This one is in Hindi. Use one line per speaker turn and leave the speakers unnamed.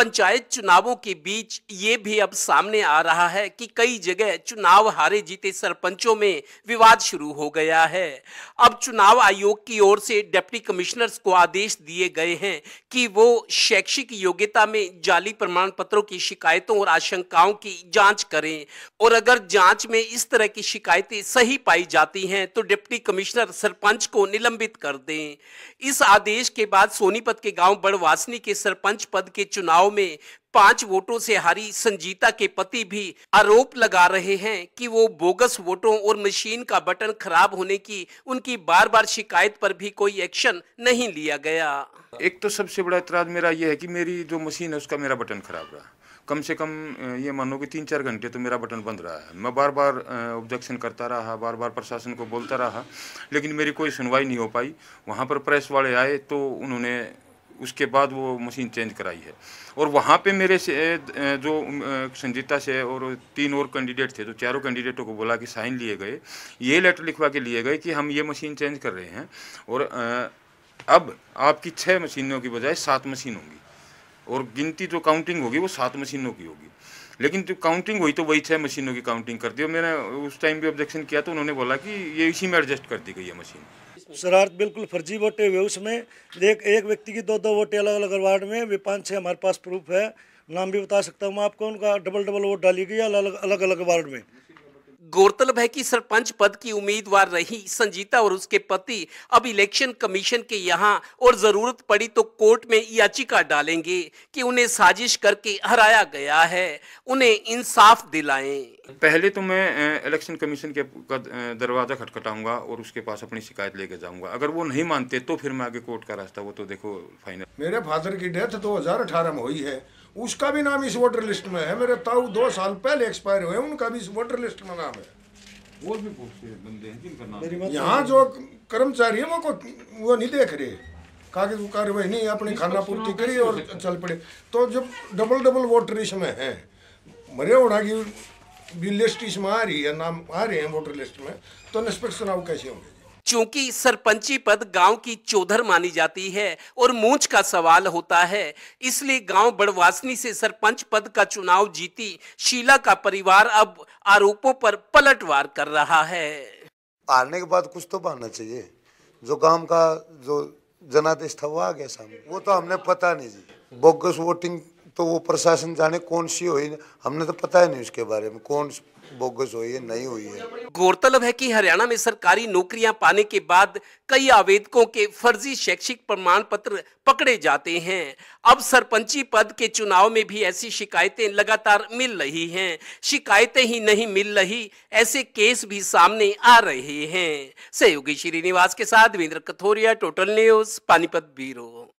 पंचायत चुनावों के बीच ये भी अब सामने आ रहा है कि कई जगह चुनाव हारे जीते सरपंचों में विवाद शुरू हो गया है अब चुनाव आयोग की ओर से डिप्टी कमिश्नर्स को आदेश दिए गए हैं कि वो शैक्षिक योग्यता में जाली प्रमाण पत्रों की शिकायतों और आशंकाओं की जांच करें और अगर जांच में इस तरह की शिकायतें सही पाई जाती हैं तो डिप्टी कमिश्नर सरपंच को निलंबित कर दें इस आदेश के बाद सोनीपत के गाँव बड़वासनी के सरपंच पद के चुनाव उपचुनाव में पांच वोटों से हारी संजीता के पति भी आरोप लगा रहे हैं कि वो बोगस वोटों और मशीन का बटन खराब होने की उनकी बार बार शिकायत पर भी कोई एक्शन नहीं लिया गया
एक तो सबसे बड़ा इतराज मेरा ये है कि मेरी जो मशीन है उसका मेरा बटन खराब रहा कम से कम ये मानो कि तीन चार घंटे तो मेरा बटन बंद रहा है मैं बार बार ऑब्जेक्शन करता रहा बार बार प्रशासन को बोलता रहा लेकिन मेरी कोई सुनवाई नहीं हो पाई वहाँ पर प्रेस वाले आए तो उन्होंने उसके बाद वो मशीन चेंज कराई है और वहाँ पे मेरे से जो संजीता से और तीन और कैंडिडेट थे तो चारों कैंडिडेटों को बोला कि साइन लिए गए ये लेटर लिखवा के लिए गए कि हम ये मशीन चेंज कर रहे हैं और अब आपकी छः मशीनों की बजाय सात मशीन होंगी और गिनती जो काउंटिंग होगी वो सात मशीनों की होगी लेकिन जो काउंटिंग हुई तो वही छः मशीनों की काउंटिंग कर दी और मैंने उस टाइम भी ऑब्जेक्शन किया तो उन्होंने बोला कि ये इसी में एडजस्ट कर दी गई है मशीन
शरारत बिल्कुल फर्जी वोटे हुए उसमें एक एक व्यक्ति की दो दो वोटे अलग अलग वार्ड में वे पाँच छः हमारे पास प्रूफ है नाम भी बता सकता हूँ मैं आपको उनका डबल डबल वोट डाली गई अलग अलग अलग वार्ड
में गौरतलब है कि सरपंच पद की उम्मीदवार रही संजीता और उसके पति अब इलेक्शन कमीशन के यहाँ और जरूरत पड़ी तो कोर्ट में याचिका डालेंगे कि उन्हें साजिश करके हराया गया है उन्हें इंसाफ दिलाएं
पहले तो मैं इलेक्शन कमीशन के का दरवाज़ा खटखटाऊंगा और उसके पास अपनी शिकायत लेके जाऊंगा अगर वो नहीं मानते तो फिर मैं आगे कोर्ट का रास्ता वो तो देखो फाइनल
मेरे फादर की डेथ तो दो 2018 में हुई है उसका भी नाम इस वोटर लिस्ट में है मेरे ताऊ दो साल पहले एक्सपायर हुए उनका भी इस वोटर लिस्ट में नाम है वो भी पूछते हैं बंदे यहाँ जो कर्मचारी है वो वो नहीं देख रहे कागज कार्यवाही नहीं अपनी तो खाना पूर्ति करी और चल पड़े तो जब डबल डबल वोटर इसमें है मरे उड़ा की भी लिस्ट
इसमें आ रही है नाम आ रहे हैं वोटर लिस्ट में तो निष्पक्ष चुनाव कैसे होंगे चूंकि सरपंची पद गांव की चौधर मानी जाती है और मूंछ का सवाल होता है इसलिए गांव बड़वासनी से सरपंच पद का चुनाव जीती शीला का परिवार अब आरोपों पर पलटवार कर रहा है
आने के बाद कुछ तो बनना चाहिए जो गांव का जो जनादेश था वो आ गया सामने वो तो हमने पता नहीं जी बोगस वोटिंग तो वो प्रशासन जाने कौन सी हुई हमने तो पता ही नहीं उसके बारे में कौन
बोगस हुई है नहीं हुई है गौरतलब है कि हरियाणा में सरकारी नौकरियां पाने के बाद कई आवेदकों के फर्जी शैक्षिक प्रमाण पत्र पकड़े जाते हैं अब सरपंची पद के चुनाव में भी ऐसी शिकायतें लगातार मिल रही हैं शिकायतें ही नहीं मिल रही ऐसे केस भी सामने आ रहे हैं सहयोगी श्रीनिवास के साथ वीन्द्र Kathoria total news Panipat bureau